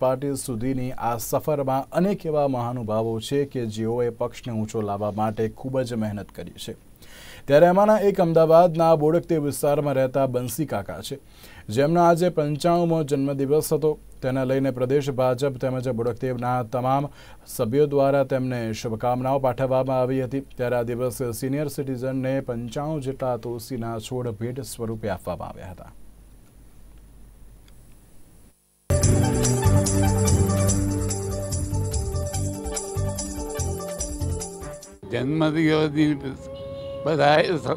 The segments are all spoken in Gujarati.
પાર્ટી સુધીની આ સફરમાં અનેક એવા મહાનુભાવો છે કે જેઓએ પક્ષને ઊંચો લાવવા માટે ખૂબ જ મહેનત કરી છે ત્યારે એમાંના એક અમદાવાદના બોડકતી વિસ્તારમાં રહેતા બંસી કાકા છે જેમનો આજે પંચાણુંમો જન્મદિવસ હતો તેને લઈને પ્રદેશ ભાજપ તેમજ બોડકદેવના તમામ સભ્યો દ્વારા તેમને શુભકામનાઓ પાઠવવામાં આવી હતી ત્યારે આ દિવસે સિનિયર સિટીઝનને પંચાણું જેટલા તુલસીના છોડ ભેટ સ્વરૂપે આપવામાં આવ્યા હતા જન્મદિવસની બધા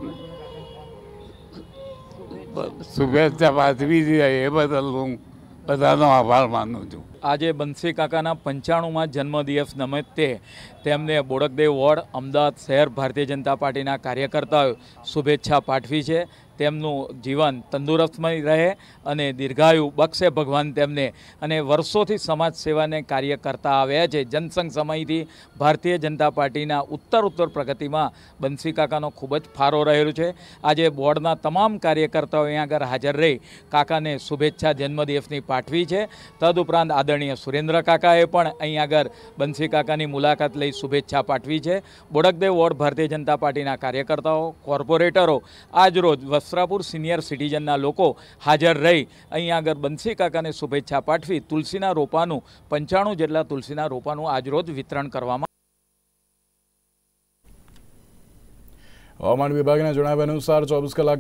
શુભેચ્છા પાઠવી છે એ બદલ હું બધાનો આભાર માનું છું આજે બંસી કાકાના પંચાણુંમાં જન્મદિવસ નમતે તેમને બોડકદેવ વોર્ડ અમદાવાદ શહેર ભારતીય જનતા પાર્ટીના કાર્યકર્તાઓ શુભેચ્છા પાઠવી છે તેમનું જીવન તંદુરસ્તમય રહે અને દીર્ઘાયુ બક્ષે ભગવાન તેમને અને વર્ષોથી સમાજ સેવાને કાર્ય કરતા આવ્યા છે જનસંઘ સમયથી ભારતીય જનતા પાર્ટીના ઉત્તર ઉત્તર પ્રગતિમાં બંસી કાકાનો ખૂબ જ ફાળો રહેલો છે આજે બોર્ડના તમામ કાર્યકર્તાઓ અહીંયા આગળ હાજર રહી કાકાને શુભેચ્છા જન્મદિવસની પાઠવી છે તદુપરાંત આદરણીય સુરેન્દ્ર કાકાએ પણ અહીં આગળ બંસી કાકાની મુલાકાત લઈ શુભેચ્છા પાઠવી છે બોડકદેવ વોર્ડ ભારતીય જનતા પાર્ટીના કાર્યકર્તાઓ કોર્પોરેટરો આજરોજ વસ્ત્રાપુર સિનિયર સિટીઝનના લોકો હાજર રહી અહીં આગળ બંસી કાકાને શુભેચ્છા પાઠવી તુલસીના રોપાનું પંચાણું જેટલા તુલસીના રોપાનું આજરોજ વિતરણ કરવામાં હવામાન વિભાગના જણાવ્યા અનુસાર ચોવીસ કલાક